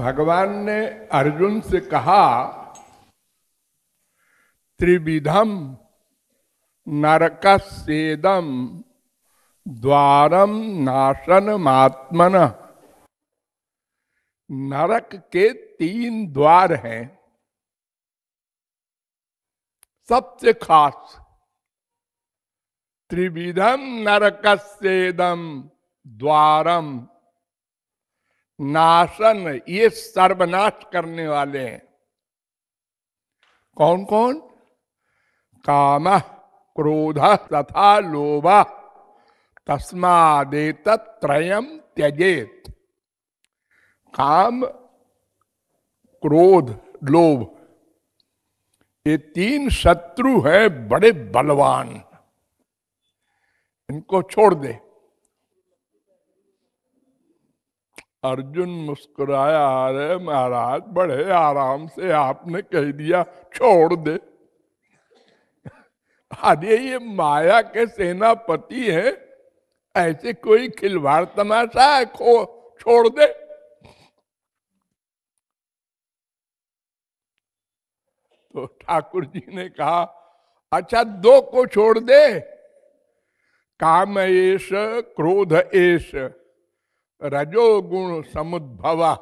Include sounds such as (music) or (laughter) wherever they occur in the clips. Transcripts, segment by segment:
भगवान ने अर्जुन से कहा त्रिविधम नरक सेदम द्वारम नाशन मात्मन नरक के तीन द्वार हैं सबसे खास त्रिविधम नरक सेदम द्वारम नाशन ये सर्वनाश करने वाले हैं कौन कौन काम क्रोध तथा लोभ तस्मादेत त्रयम त्यजेत काम क्रोध लोभ ये तीन शत्रु है बड़े बलवान इनको छोड़ दे अर्जुन मुस्कुराया अरे महाराज बड़े आराम से आपने कह दिया छोड़ दे अरे ये माया के सेनापति है ऐसे कोई खिलवाड़ तमाशा है खो छोड़ दे तो ठाकुर जी ने कहा अच्छा दो को छोड़ दे काम एश क्रोध एश रजोगुण समुद्भवा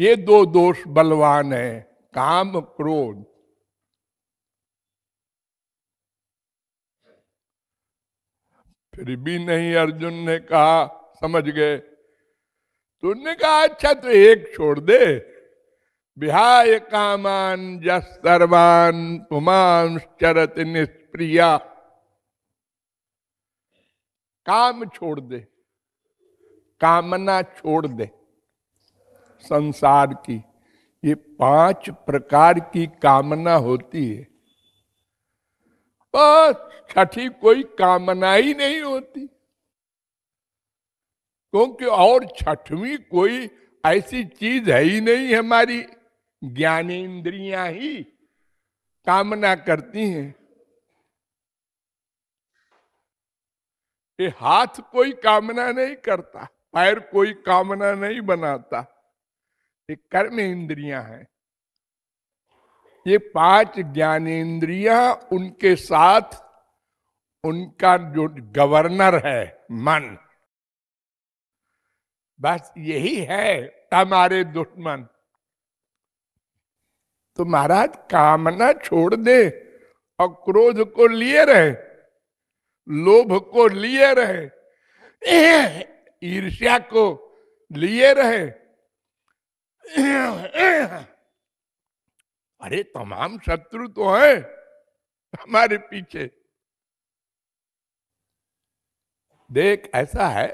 ये दो दोष बलवान है काम क्रोध फिर भी नहीं अर्जुन ने कहा समझ गए तुमने कहा अच्छा तो एक छोड़ दे बिहार कामान जस सर्वान पुमांश चरत निष्प्रिया काम छोड़ दे कामना छोड़ दे संसार की ये पांच प्रकार की कामना होती है बस छठी कोई कामना ही नहीं होती क्योंकि और छठवीं कोई ऐसी चीज है ही नहीं हमारी ज्ञानेन्द्रिया ही कामना करती हैं ये हाथ कोई कामना नहीं करता पैर कोई कामना नहीं बनाता ये कर्म इंद्रिया है ये पांच ज्ञानेन्द्रिया उनके साथ उनका जो गवर्नर है मन बस यही है हमारे दुश्मन तो महाराज कामना छोड़ दे और क्रोध को लिए रहे लोभ को लिए रहे ईर्ष्या को लिए रहे अरे तमाम शत्रु तो है हमारे पीछे देख ऐसा है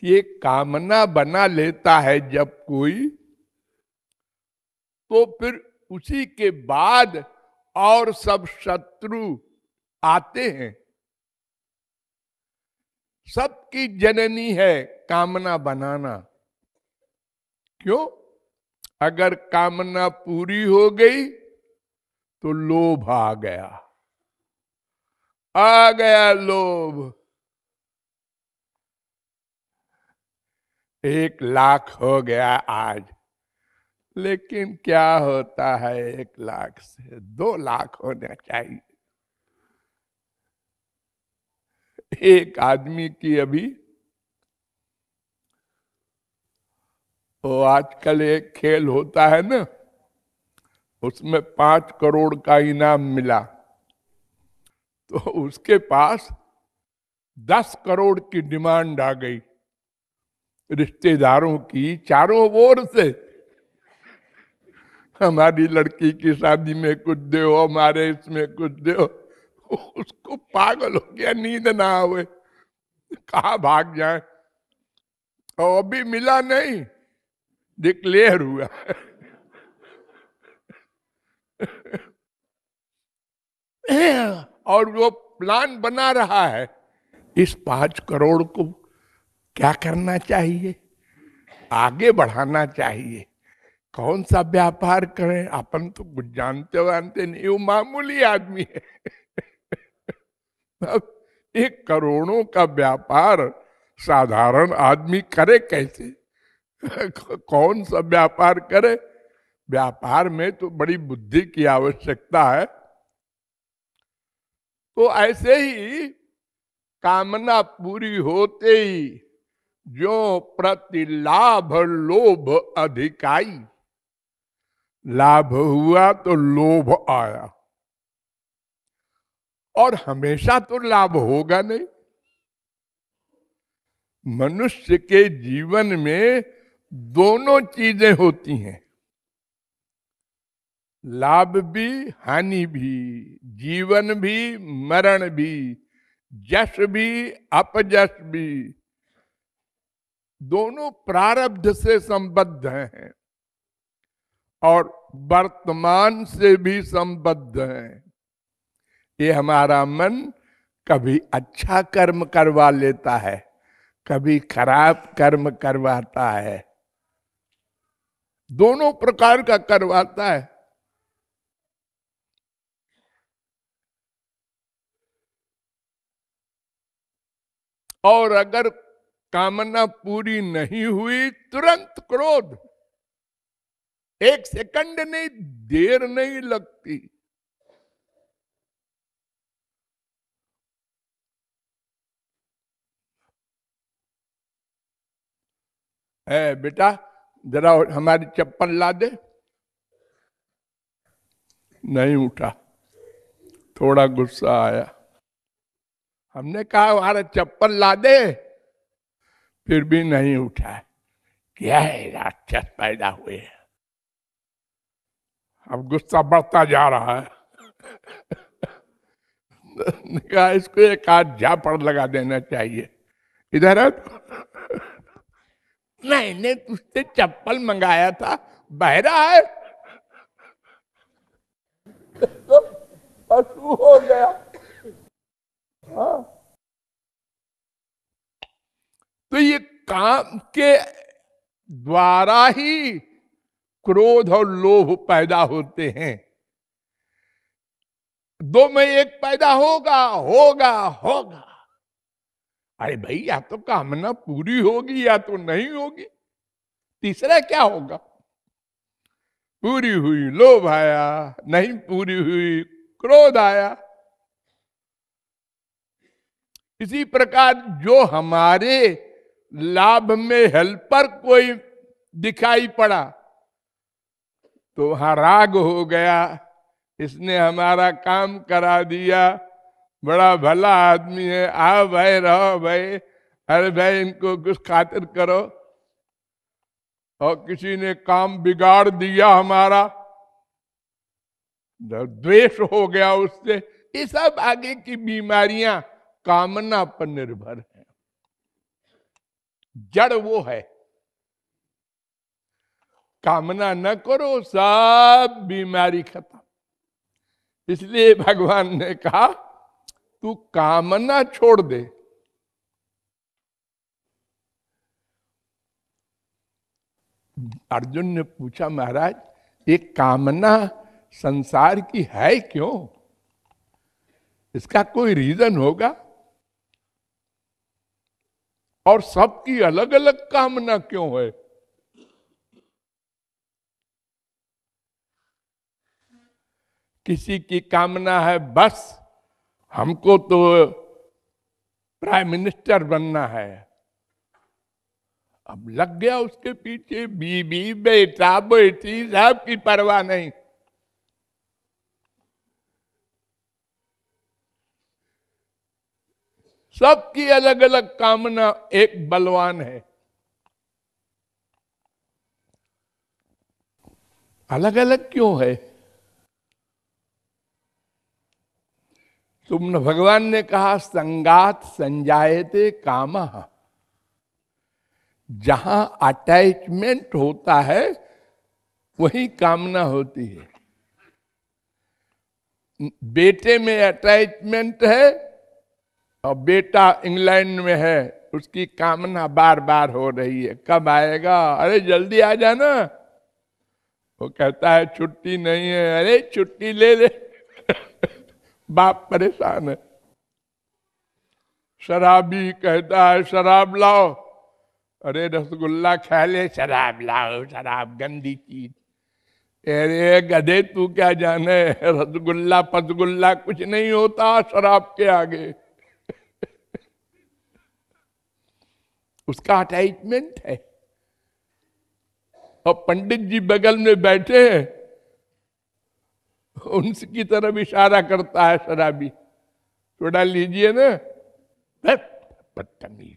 कि एक कामना बना लेता है जब कोई तो फिर उसी के बाद और सब शत्रु आते हैं सबकी जननी है कामना बनाना क्यों अगर कामना पूरी हो गई तो लोभ आ गया आ गया लोभ एक लाख हो गया आज लेकिन क्या होता है एक लाख से दो लाख होना चाहिए एक आदमी की अभी तो आजकल एक खेल होता है ना उसमें पांच करोड़ का इनाम मिला तो उसके पास दस करोड़ की डिमांड आ गई रिश्तेदारों की चारों ओर से हमारी लड़की की शादी में कुछ दो हमारे इसमें कुछ दो (laughs) उसको पागल हो गया नींद ना आवे कहा भाग जाए और अभी मिला नहीं डिक्लेयर हुआ (laughs) और वो प्लान बना रहा है इस पांच करोड़ को क्या करना चाहिए आगे बढ़ाना चाहिए कौन सा व्यापार करें अपन तो कुछ जानते वानते नहीं वो मामूली आदमी है (laughs) एक करोड़ों का व्यापार साधारण आदमी करे कैसे (laughs) कौन सा व्यापार करे व्यापार में तो बड़ी बुद्धि की आवश्यकता है तो ऐसे ही कामना पूरी होते ही जो प्रतिलाभ लोभ अधिकाई लाभ हुआ तो लोभ आया और हमेशा तो लाभ होगा नहीं मनुष्य के जीवन में दोनों चीजें होती हैं लाभ भी हानि भी जीवन भी मरण भी जश भी अपजश भी दोनों प्रारब्ध से संबद्ध हैं और वर्तमान से भी संबद्ध हैं ये हमारा मन कभी अच्छा कर्म करवा लेता है कभी खराब कर्म करवाता है दोनों प्रकार का करवाता है और अगर कामना पूरी नहीं हुई तुरंत क्रोध एक सेकंड नहीं देर नहीं लगती है बेटा जरा हमारी चप्पल ला दे नहीं उठा थोड़ा गुस्सा आया हमने कहा हमारा चप्पल ला दे फिर भी नहीं उठा क्या है राक्षस पैदा हुए अब गुस्सा बढ़ता जा रहा है (laughs) कहा इसको एक आध झापड़ लगा देना चाहिए इधर है मैंने तुझसे चप्पल मंगाया था बहरा है तो पशु हो गया हाँ तो ये काम के द्वारा ही क्रोध और लोभ पैदा होते हैं दो में एक पैदा होगा होगा होगा अरे भाई या तो कामना पूरी होगी या तो नहीं होगी तीसरा क्या होगा पूरी हुई लोभ आया नहीं पूरी हुई क्रोध आया इसी प्रकार जो हमारे लाभ में हेल्पर कोई दिखाई पड़ा तो वहां राग हो गया इसने हमारा काम करा दिया बड़ा भला आदमी है आओ भाई रहो भाई अरे भाई इनको कुछ खातिर करो और किसी ने काम बिगाड़ दिया हमारा द्वेष हो गया उससे ये सब आगे की बीमारियां कामना पर निर्भर है जड़ वो है कामना न करो सब बीमारी खत्म इसलिए भगवान ने कहा तू कामना छोड़ दे अर्जुन ने पूछा महाराज ये कामना संसार की है क्यों इसका कोई रीजन होगा और सबकी अलग अलग कामना क्यों है किसी की कामना है बस हमको तो प्राइम मिनिस्टर बनना है अब लग गया उसके पीछे बीबी बेटा बेटी साहब की परवाह नहीं सबकी अलग अलग कामना एक बलवान है अलग अलग क्यों है तुमने भगवान ने कहा संगात संजायते काम जहां अटैचमेंट होता है वही कामना होती है बेटे में अटैचमेंट है और बेटा इंग्लैंड में है उसकी कामना बार बार हो रही है कब आएगा अरे जल्दी आ जाना वो कहता है छुट्टी नहीं है अरे छुट्टी ले ले बाप परेशान है शराबी कहता है शराब लाओ अरे रसगुल्ला खा ले शराब लाओ शराब गंदी चीज अरे गधे तू क्या जाने रसगुल्ला पसगुल्ला कुछ नहीं होता शराब के आगे (laughs) उसका अटैचमेंट है और पंडित जी बगल में बैठे हैं उनकी तरफ इशारा करता है शराबी छोड़ा लीजिए ना बदतमीज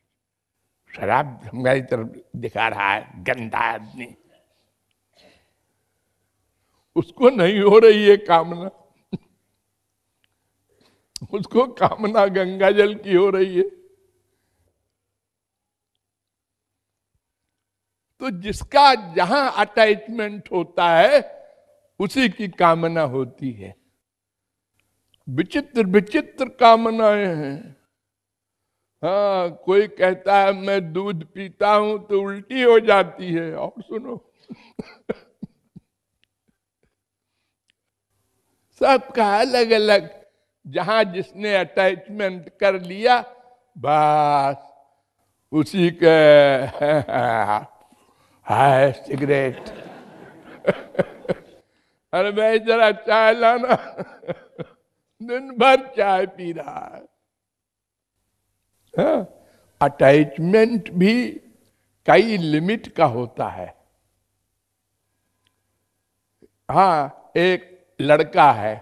शराब हमारी तरफ दिखा रहा है गंदा आदमी उसको नहीं हो रही है कामना उसको कामना गंगा जल की हो रही है तो जिसका जहां अटैचमेंट होता है उसी की कामना होती है विचित्र विचित्र कामनाएं हैं हाँ कोई कहता है मैं दूध पीता हूं तो उल्टी हो जाती है और सुनो सबका अलग अलग जहां जिसने अटैचमेंट कर लिया बस उसी के (laughs) हाय सिगरेट (laughs) अरे भाई जरा चाय लाना दिन भर चाय पी रहा है हाँ, अटैचमेंट भी कई लिमिट का होता है हा एक लड़का है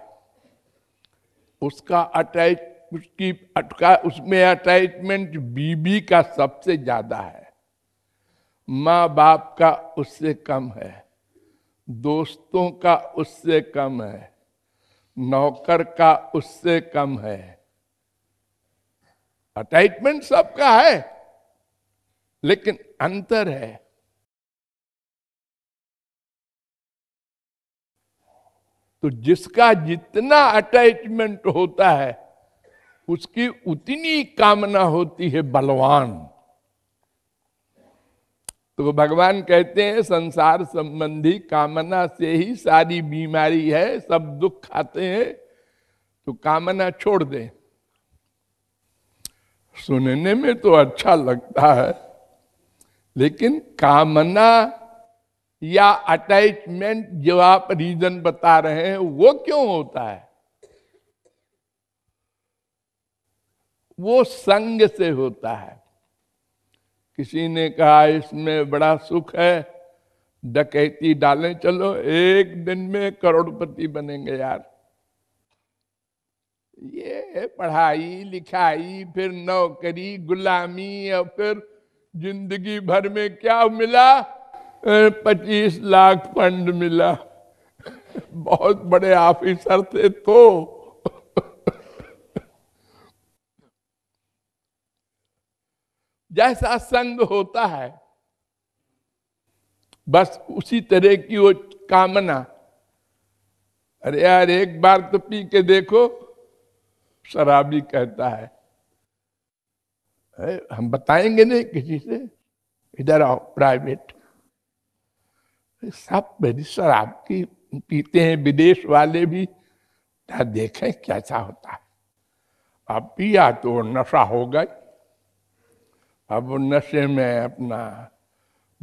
उसका अटैच उसकी अटका उसमें अटैचमेंट बीबी का सबसे ज्यादा है माँ बाप का उससे कम है दोस्तों का उससे कम है नौकर का उससे कम है अटैचमेंट सबका है लेकिन अंतर है तो जिसका जितना अटैचमेंट होता है उसकी उतनी कामना होती है बलवान तो भगवान कहते हैं संसार संबंधी कामना से ही सारी बीमारी है सब दुख खाते हैं तो कामना छोड़ दें सुनने में तो अच्छा लगता है लेकिन कामना या अटैचमेंट जो आप रीजन बता रहे हैं वो क्यों होता है वो संग से होता है किसी ने कहा इसमें बड़ा सुख है डकैती डालें चलो एक दिन में करोड़पति बनेंगे यार ये पढ़ाई लिखाई फिर नौकरी गुलामी और फिर जिंदगी भर में क्या मिला पच्चीस लाख फंड मिला (laughs) बहुत बड़े ऑफिसर थे तो जैसा संग होता है बस उसी तरह की वो कामना अरे यार एक बार तो पी के देखो शराबी कहता है अरे हम बताएंगे नहीं किसी से इधर आओ प्राइवेट सब मेरी शराब की पीते हैं विदेश वाले भी देखें कैसा होता है अब पिया तो नशा हो गई अब नशे में अपना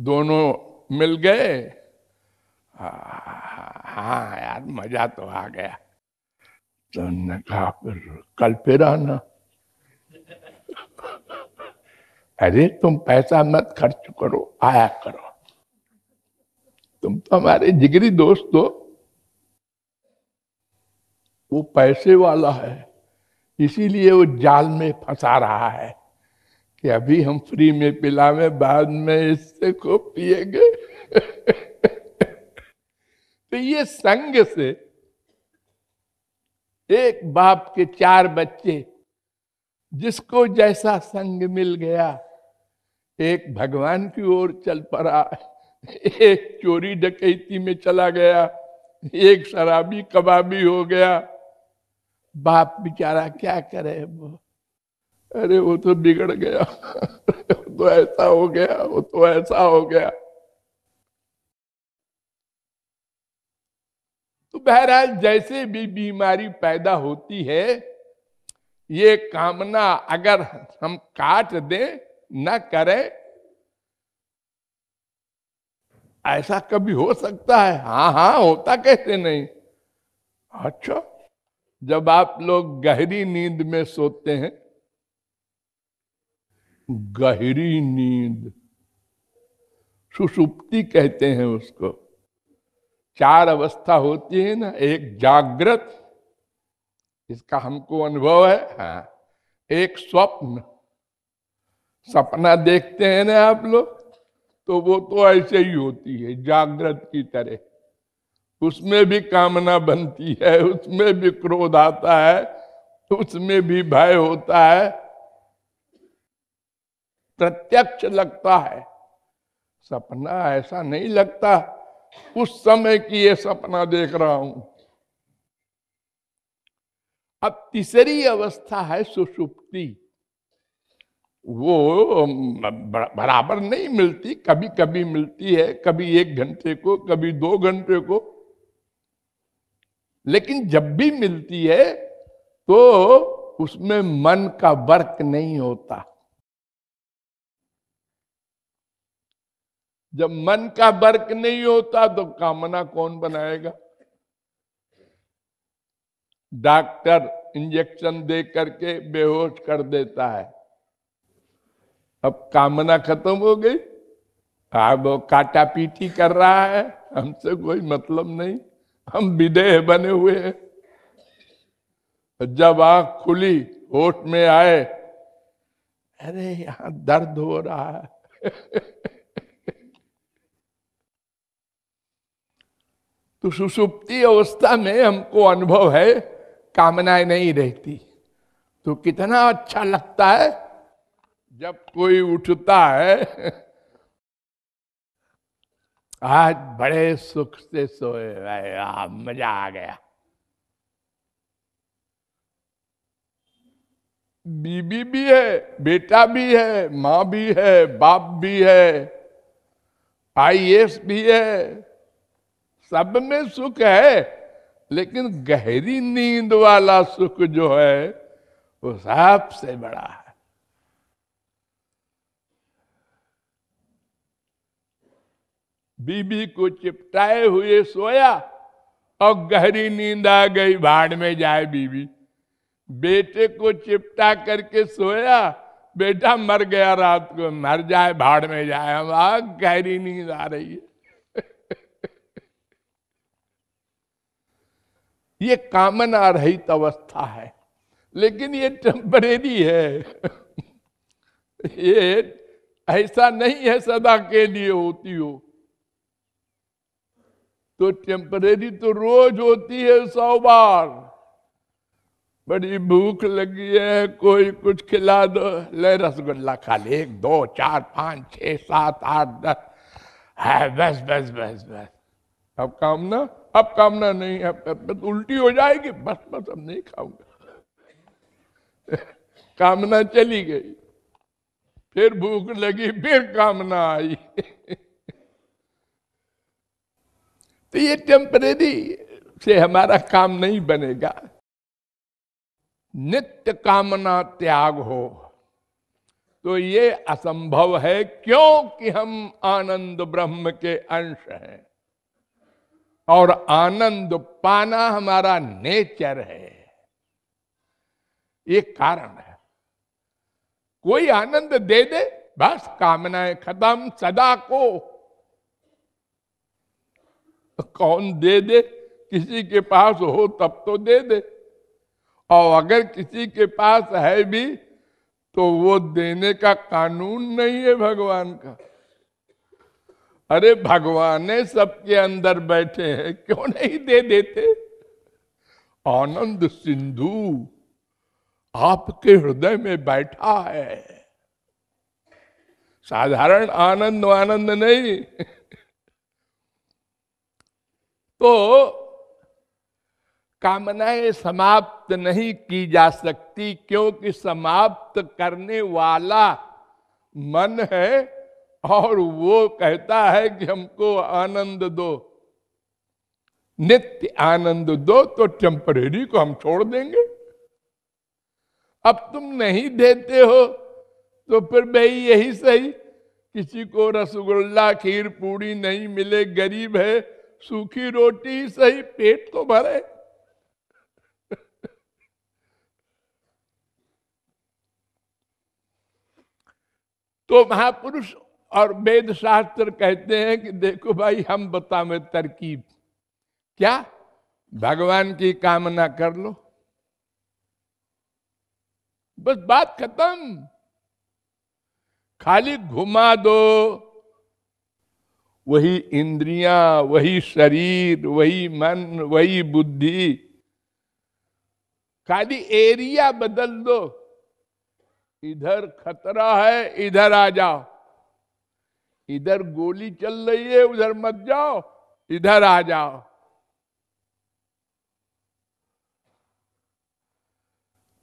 दोनों मिल गए हाँ यार मजा तो आ गया तो कहा फिर कल फिर आना अरे तुम पैसा मत खर्च करो आया करो तुम तो हमारे जिगरी दोस्त हो वो पैसे वाला है इसीलिए वो जाल में फंसा रहा है कि अभी हम फ्री में पिलावे बाद में इससे को पिएगे (laughs) तो ये संग से एक बाप के चार बच्चे जिसको जैसा संग मिल गया एक भगवान की ओर चल पड़ा एक चोरी डकैती में चला गया एक शराबी कबाबी हो गया बाप बेचारा क्या करे वो अरे वो तो बिगड़ गया वो तो ऐसा हो गया वो तो ऐसा हो गया तो बहरहाल जैसे भी बीमारी पैदा होती है ये कामना अगर हम काट दें ना करें ऐसा कभी हो सकता है हाँ हाँ होता कैसे नहीं अच्छा जब आप लोग गहरी नींद में सोते हैं गहरी नींद सुसुप्ति कहते हैं उसको चार अवस्था होती है ना एक जागृत इसका हमको अनुभव है हाँ एक स्वप्न सपना देखते हैं ना आप लोग तो वो तो ऐसे ही होती है जागृत की तरह उसमें भी कामना बनती है उसमें भी क्रोध आता है उसमें भी भय होता है प्रत्यक्ष लगता है सपना ऐसा नहीं लगता उस समय की ये सपना देख रहा हूं अब तीसरी अवस्था है सुषुप्ति वो बराबर नहीं मिलती कभी कभी मिलती है कभी एक घंटे को कभी दो घंटे को लेकिन जब भी मिलती है तो उसमें मन का वर्क नहीं होता जब मन का वर्क नहीं होता तो कामना कौन बनाएगा डॉक्टर इंजेक्शन दे करके बेहोश कर देता है अब कामना खत्म हो गई अब काटा पीटी कर रहा है हमसे कोई मतलब नहीं हम विदेह बने हुए हैं जब आंख खुली होठ में आए अरे यहां दर्द हो रहा है तो सुसुप्ति अवस्था में हमको अनुभव है कामनाएं नहीं रहती तो कितना अच्छा लगता है जब कोई उठता है आज बड़े सुख से सोए मजा आ गया बीबी भी है बेटा भी है माँ भी है बाप भी है एस भी है सब में सुख है लेकिन गहरी नींद वाला सुख जो है वो सबसे बड़ा है बीबी को चिपटाए हुए सोया और गहरी नींद आ गई भाड़ में जाए बीबी बेटे को चिपटा करके सोया बेटा मर गया रात को मर जाए भाड़ में जाए हम गहरी नींद आ रही है ये कामना रहित अवस्था है लेकिन ये टेम्परेरी है ये ऐसा नहीं है सदा के लिए होती हो तो टेम्परेरी तो रोज होती है सौ बार बड़ी भूख लगी है कोई कुछ खिला दो ले रसगुल्ला खा ले एक दो चार पांच छ सात आठ दस है बस बस बस बस अब काम ना अब कामना नहीं है अब, तो उल्टी हो जाएगी बस बस अब नहीं खाऊंगा (laughs) कामना चली गई फिर भूख लगी फिर कामना आई (laughs) तो ये टेम्परेरी से हमारा काम नहीं बनेगा नित्य कामना त्याग हो तो ये असंभव है क्योंकि हम आनंद ब्रह्म के अंश हैं और आनंद पाना हमारा नेचर है ये कारण है कोई आनंद दे दे बस कामनाएं खत्म सदा को कौन दे दे किसी के पास हो तब तो दे दे और अगर किसी के पास है भी तो वो देने का कानून नहीं है भगवान का अरे भगवान ने सबके अंदर बैठे हैं क्यों नहीं दे देते आनंद सिंधु आपके हृदय में बैठा है साधारण आनंद आनंद नहीं तो कामनाएं समाप्त नहीं की जा सकती क्योंकि समाप्त करने वाला मन है और वो कहता है कि हमको आनंद दो नित्य आनंद दो तो टेम्परेरी को हम छोड़ देंगे अब तुम नहीं देते हो तो फिर भाई यही सही किसी को रसगुल्ला खीर पूरी नहीं मिले गरीब है सूखी रोटी सही पेट तो भरे (laughs) तो महापुरुष और वेद शास्त्र कहते हैं कि देखो भाई हम बतावे तरकीब क्या भगवान की कामना कर लो बस बात खत्म खाली घुमा दो वही इंद्रियां वही शरीर वही मन वही बुद्धि खाली एरिया बदल दो इधर खतरा है इधर आ जाओ इधर गोली चल रही है उधर मत जाओ इधर आ जाओ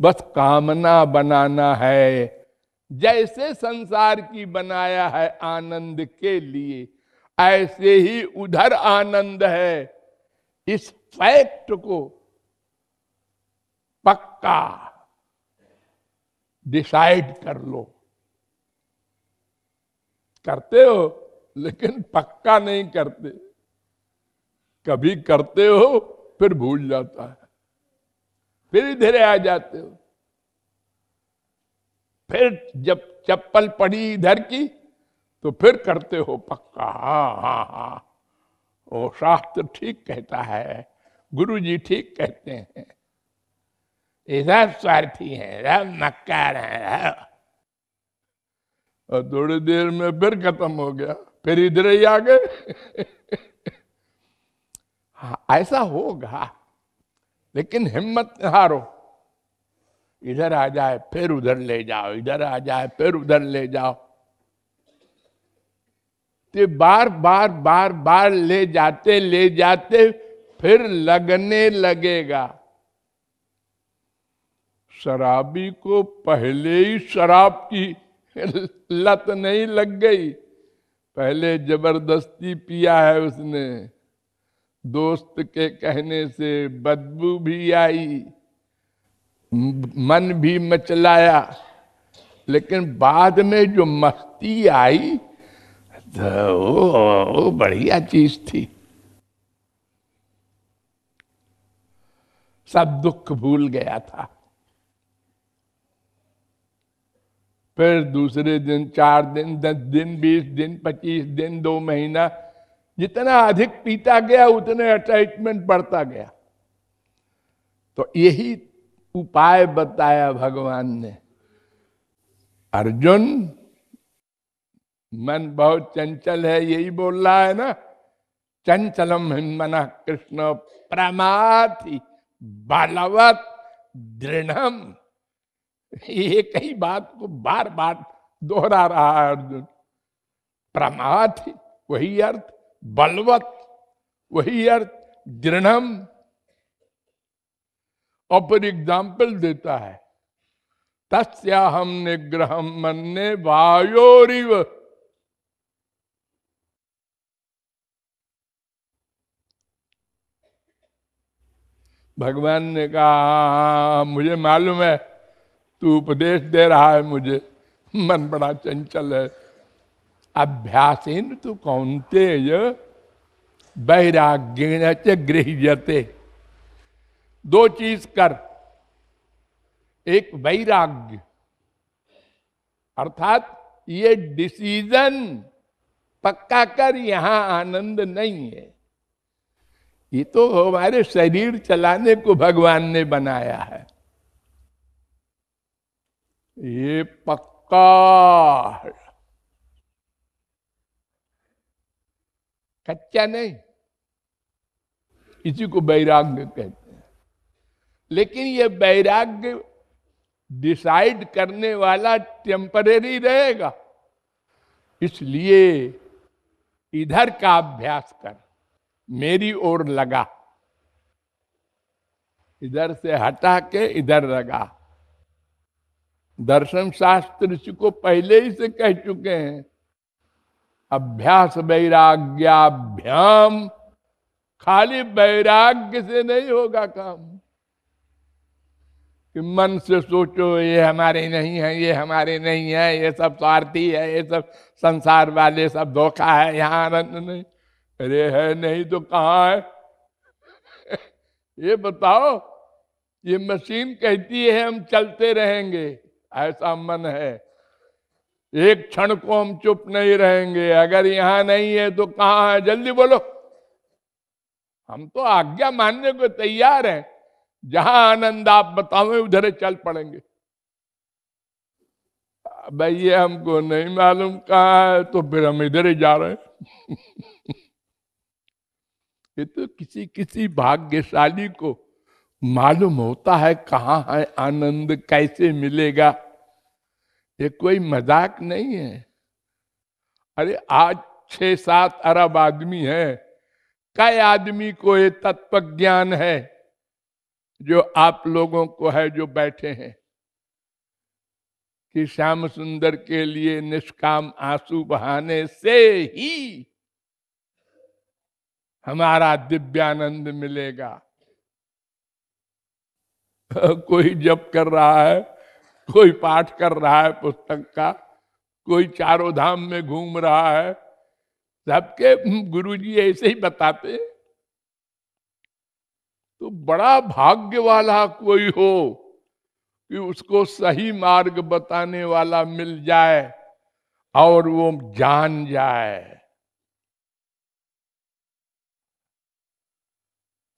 बस कामना बनाना है जैसे संसार की बनाया है आनंद के लिए ऐसे ही उधर आनंद है इस फैक्ट को पक्का डिसाइड कर लो करते हो लेकिन पक्का नहीं करते कभी करते हो फिर भूल जाता है फिर इधर आ जाते हो फिर जब चप्पल पड़ी इधर की तो फिर करते हो पक्का हा हा हा ओ शास्त्र ठीक कहता है गुरु जी ठीक कहते हैं इधर स्वार्थी है नकार है और थोड़ी देर में फिर खत्म हो गया फिर इधर ही आ गए हाँ, ऐसा होगा लेकिन हिम्मत हारो इधर आ जाए फिर उधर ले जाओ इधर आ जाए फिर उधर ले जाओ ते बार बार बार बार ले जाते ले जाते फिर लगने लगेगा शराबी को पहले ही शराब की (laughs) लत नहीं लग गई पहले जबरदस्ती पिया है उसने दोस्त के कहने से बदबू भी आई मन भी मचलाया लेकिन बाद में जो मस्ती आई तो वो, वो बढ़िया चीज थी सब दुख भूल गया था फिर दूसरे दिन चार दिन दस दिन बीस दिन पच्चीस दिन दो महीना जितना अधिक पीता गया उतने अटैचमेंट बढ़ता गया तो यही उपाय बताया भगवान ने अर्जुन मन बहुत चंचल है यही बोल रहा है ना चंचलम हिमन कृष्ण प्रमाथी बलवत दृढ़ ये कई बात को बार बार दोहरा रहा है अर्जुन प्रमाथ वही अर्थ बलवत वही अर्थ दृढ़म और फिर एग्जाम्पल देता है तस्या हम निग्रह मन ने वायोरिव भगवान ने कहा हाँ, मुझे मालूम है तू उपदेश दे रहा है मुझे मन बड़ा चंचल है अभ्यासेन तू कौनते बैराग्य गृह जते दो चीज कर एक वैराग्य अर्थात ये डिसीजन पक्का कर यहां आनंद नहीं है ये तो हमारे शरीर चलाने को भगवान ने बनाया है ये पक्का कच्चा नहीं इसी को वैराग्य कहते हैं लेकिन ये वैराग्य डिसाइड करने वाला टेम्परेरी रहेगा इसलिए इधर का अभ्यास कर मेरी ओर लगा इधर से हटा के इधर लगा दर्शन शास्त्र को पहले ही से कह चुके हैं अभ्यास वैराग्याभ्याम खाली वैराग्य से नहीं होगा काम कि मन से सोचो ये हमारे नहीं है ये हमारे नहीं है ये सब स्वार्थी है ये सब संसार वाले सब धोखा है यहाँ आनंद नहीं अरे है नहीं तो कहाँ है (laughs) ये बताओ ये मशीन कहती है हम चलते रहेंगे ऐसा मन है एक क्षण को हम चुप नहीं रहेंगे अगर यहां नहीं है तो कहा है जल्दी बोलो हम तो आज्ञा मानने को तैयार हैं जहां आनंद आप बताओ उधर चल पड़ेंगे भाई ये हमको नहीं मालूम कहा है तो फिर हम इधर ही जा रहे हैं (laughs) ये तो किसी किसी भाग्यशाली को मालूम होता है कहाँ है आनंद कैसे मिलेगा ये कोई मजाक नहीं है अरे आज छह सात अरब आदमी है कई आदमी को ये तत्व ज्ञान है जो आप लोगों को है जो बैठे हैं कि श्याम सुंदर के लिए निष्काम आंसू बहाने से ही हमारा दिव्यानंद मिलेगा (laughs) कोई जप कर रहा है कोई पाठ कर रहा है पुस्तक का कोई चारों धाम में घूम रहा है सबके गुरु जी ऐसे ही बताते तो बड़ा भाग्य वाला कोई हो कि उसको सही मार्ग बताने वाला मिल जाए और वो जान जाए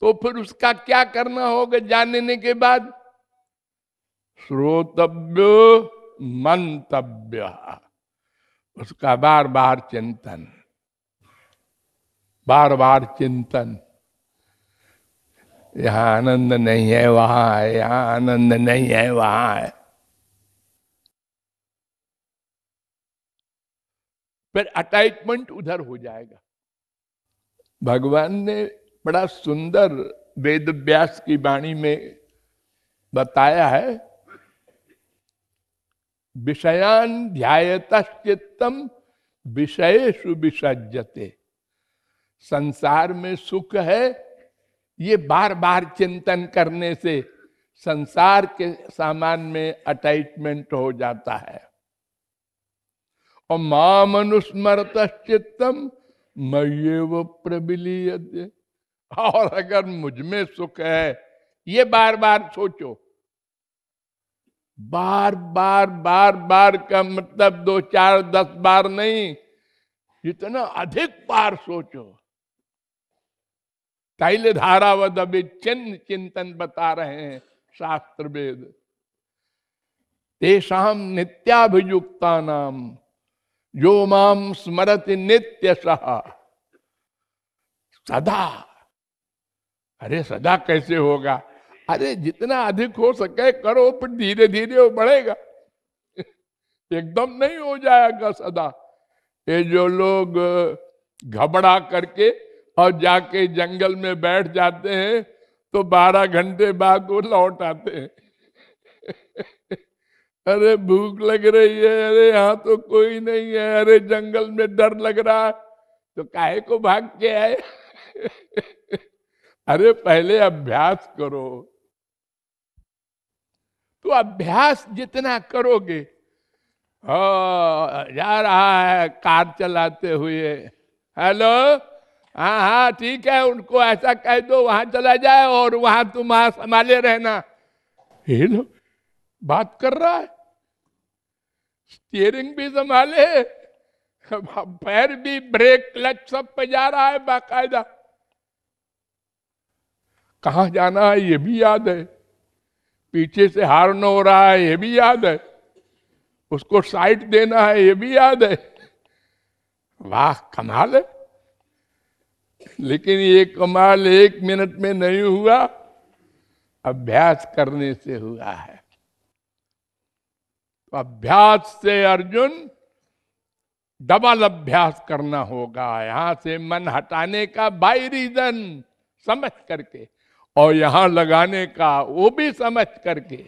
तो फिर उसका क्या करना होगा जानने के बाद श्रोतव्य मंतव्य उसका बार बार चिंतन बार बार चिंतन यहां आनंद नहीं है वहां है यहां आनंद नहीं है वहां है फिर अटैचमेंट उधर हो जाएगा भगवान ने बड़ा सुंदर वेद व्यास की वाणी में बताया है विषयान ध्यात चित्तम विषय सुविसजते संसार में सुख है ये बार बार चिंतन करने से संसार के सामान में अटैचमेंट हो जाता है और मां मनुस्मृत चित्तम मय प्रबिलीय और अगर मुझ में सुख है ये बार बार सोचो बार बार बार बार का मतलब दो चार दस बार नहीं जितना अधिक बार सोचो तैल धारावद अभी चिन्ह चिंतन बता रहे हैं शास्त्र वेद तेषाम नित्याभिजुक्ता नाम जो माम स्मरति नित्य सहा सदा अरे सदा कैसे होगा अरे जितना अधिक हो सके करो पर धीरे धीरे वो बढ़ेगा एकदम नहीं हो जाएगा सदा ये जो लोग घबरा करके और जाके जंगल में बैठ जाते हैं तो बारह घंटे बाद वो लौट आते हैं अरे भूख लग रही है अरे यहाँ तो कोई नहीं है अरे जंगल में डर लग रहा है तो काहे को भाग के आए अरे पहले अभ्यास करो तो अभ्यास जितना करोगे जा रहा है कार चलाते हुए हेलो हाँ हाँ ठीक है उनको ऐसा कह दो वहां चला जाए और वहां तुम वहां संभाले रहना हेलो बात कर रहा है स्टीयरिंग भी संभाले पैर भी ब्रेक क्लच सब पे जा रहा है बाकायदा कहाँ जाना है ये भी याद है पीछे से हार्न हो रहा है ये भी याद है उसको साइट देना है ये भी याद है वाह कमाल है लेकिन ये कमाल एक मिनट में नहीं हुआ अभ्यास करने से हुआ है तो अभ्यास से अर्जुन डबल अभ्यास करना होगा यहां से मन हटाने का बाई रीजन समझ करके और यहां लगाने का वो भी समझ करके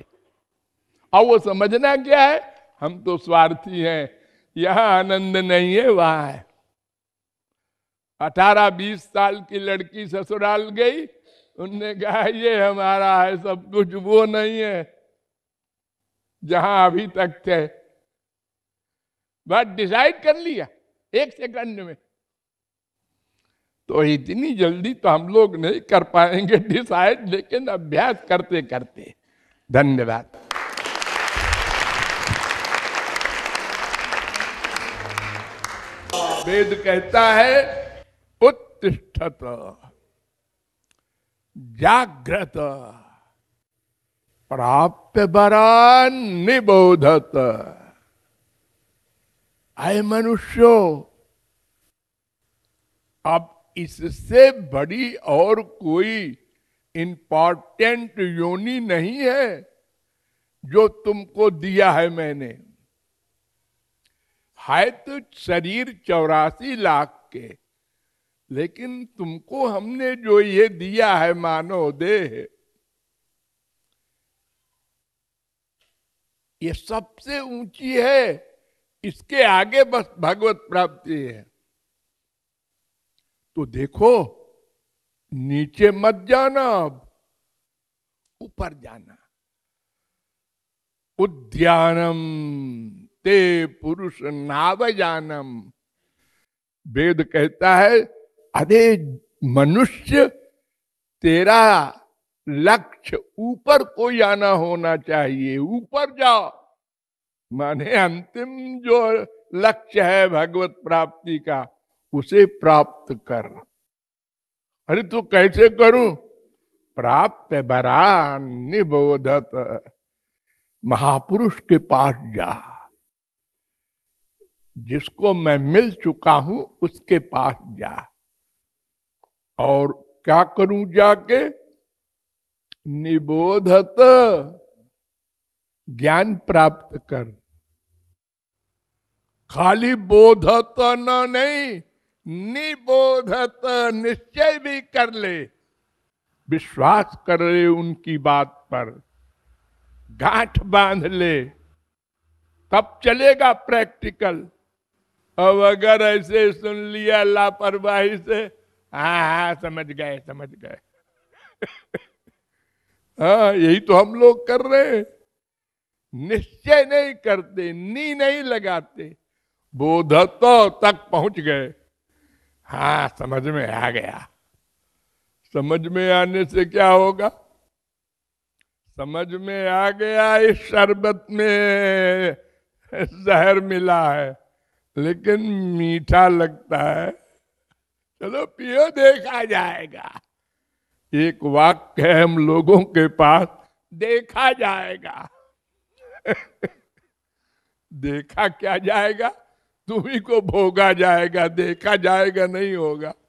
और वो समझना क्या है हम तो स्वार्थी हैं यहां आनंद नहीं है वहां है अठारह बीस साल की लड़की ससुराल गई उनने कहा ये हमारा है सब कुछ वो नहीं है जहां अभी तक थे बट डिसाइड कर लिया एक सेकंड में तो इतनी जल्दी तो हम लोग नहीं कर पाएंगे डिसाइड लेकिन अभ्यास करते करते धन्यवाद वेद कहता है उत्तिष्ठत जाग्रत प्राप्त बरा निबोधत आय मनुष्यो अब इससे बड़ी और कोई इंपॉर्टेंट योनि नहीं है जो तुमको दिया है मैंने है तो शरीर चौरासी लाख के लेकिन तुमको हमने जो ये दिया है मानो देह ये सबसे ऊंची है इसके आगे बस भगवत प्राप्ति है तो देखो नीचे मत जाना अब ऊपर जाना उद्यानम ते पुरुष नाव जानम वेद कहता है अरे मनुष्य तेरा लक्ष्य ऊपर को जाना होना चाहिए ऊपर जाओ माने अंतिम जो लक्ष्य है भगवत प्राप्ति का उसे प्राप्त कर अरे तो कैसे करूं प्राप्त बरा निबोधत महापुरुष के पास जा जिसको मैं मिल चुका हूं उसके पास जा और क्या करूं जाके निबोधत ज्ञान प्राप्त कर खाली बोधत न नहीं निबोधत निश्चय भी कर ले विश्वास कर ले उनकी बात पर गांठ बांध ले तब चलेगा प्रैक्टिकल अब अगर ऐसे सुन लिया लापरवाही से हा हा समझ गए समझ गए हाँ यही तो हम लोग कर रहे हैं निश्चय नहीं करते नी नहीं लगाते बोधत तक पहुंच गए हाँ समझ में आ गया समझ में आने से क्या होगा समझ में आ गया इस शरबत में जहर मिला है लेकिन मीठा लगता है चलो पियो देखा जाएगा एक वाक्य है हम लोगों के पास देखा जाएगा (laughs) देखा क्या जाएगा तुम्हें को भोगा जाएगा देखा जाएगा नहीं होगा